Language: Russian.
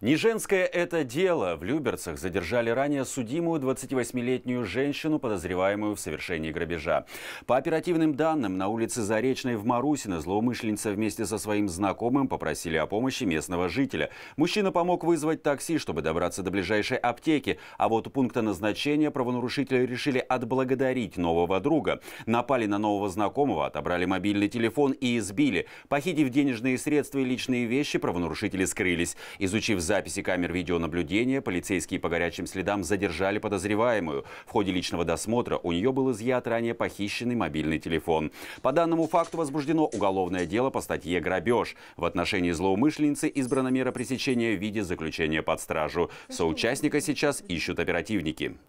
Не женское это дело. В Люберцах задержали ранее судимую 28-летнюю женщину, подозреваемую в совершении грабежа. По оперативным данным, на улице Заречной в Марусино злоумышленница вместе со своим знакомым попросили о помощи местного жителя. Мужчина помог вызвать такси, чтобы добраться до ближайшей аптеки. А вот у пункта назначения правонарушители решили отблагодарить нового друга. Напали на нового знакомого, отобрали мобильный телефон и избили. Похитив денежные средства и личные вещи, правонарушители скрылись. Изучив записи камер видеонаблюдения полицейские по горячим следам задержали подозреваемую. В ходе личного досмотра у нее был изъят ранее похищенный мобильный телефон. По данному факту возбуждено уголовное дело по статье «Грабеж». В отношении злоумышленницы избрана мера пресечения в виде заключения под стражу. Соучастника сейчас ищут оперативники.